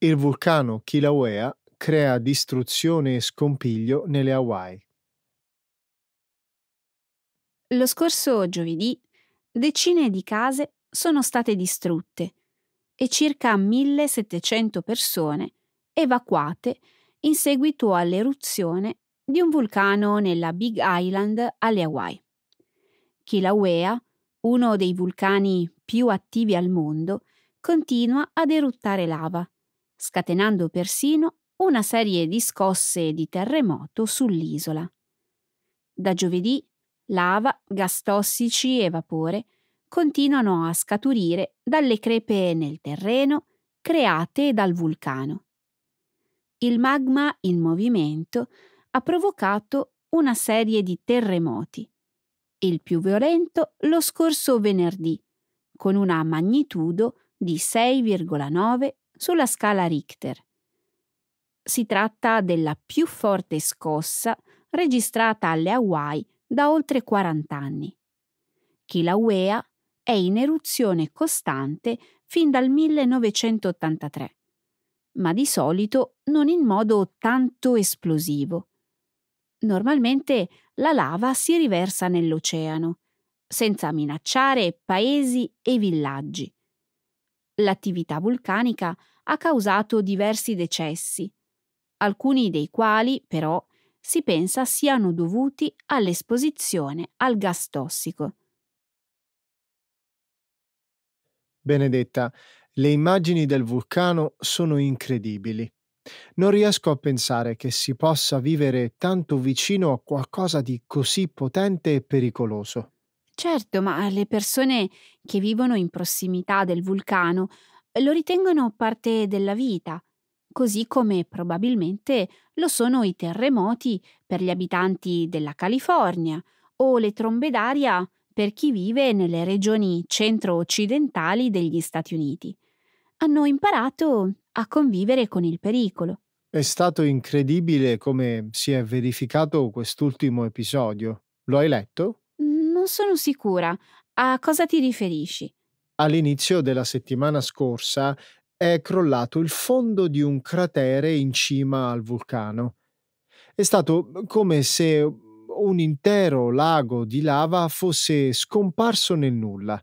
Il vulcano Kilauea crea distruzione e scompiglio nelle Hawaii. Lo scorso giovedì decine di case sono state distrutte e circa 1700 persone evacuate in seguito all'eruzione di un vulcano nella Big Island alle Hawaii. Kilauea, uno dei vulcani più attivi al mondo, continua ad eruttare lava scatenando persino una serie di scosse di terremoto sull'isola. Da giovedì lava, gas tossici e vapore continuano a scaturire dalle crepe nel terreno create dal vulcano. Il magma in movimento ha provocato una serie di terremoti, il più violento lo scorso venerdì, con una magnitudo di 6,9 sulla scala Richter. Si tratta della più forte scossa registrata alle Hawaii da oltre 40 anni. Kilauea è in eruzione costante fin dal 1983, ma di solito non in modo tanto esplosivo. Normalmente la lava si riversa nell'oceano, senza minacciare paesi e villaggi, L'attività vulcanica ha causato diversi decessi, alcuni dei quali però si pensa siano dovuti all'esposizione al gas tossico. Benedetta, le immagini del vulcano sono incredibili. Non riesco a pensare che si possa vivere tanto vicino a qualcosa di così potente e pericoloso. Certo, ma ehm, le persone che vivono in prossimità del vulcano ehm, lo ritengono parte della vita, così come probabilmente lo sono i terremoti per gli abitanti della California o le trombe d'aria per chi vive nelle regioni centro-occidentali degli Stati Uniti. Hanno imparato a convivere con il pericolo. È stato incredibile come si è verificato quest'ultimo episodio. Lo hai letto? sono sicura. A cosa ti riferisci? All'inizio della settimana scorsa è crollato il fondo di un cratere in cima al vulcano. È stato come se un intero lago di lava fosse scomparso nel nulla.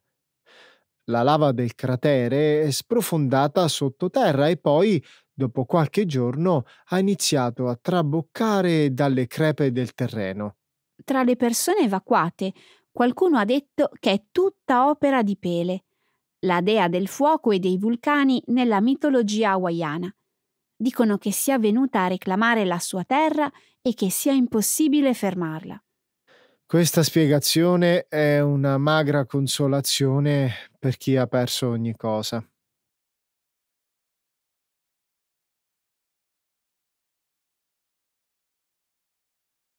La lava del cratere è sprofondata sottoterra e poi, dopo qualche giorno, ha iniziato a traboccare dalle crepe del terreno. Tra le persone evacuate, Qualcuno ha detto che è tutta opera di Pele, la dea del fuoco e dei vulcani nella mitologia hawaiana. Dicono che sia venuta a reclamare la sua terra e che sia impossibile fermarla. Questa spiegazione è una magra consolazione per chi ha perso ogni cosa.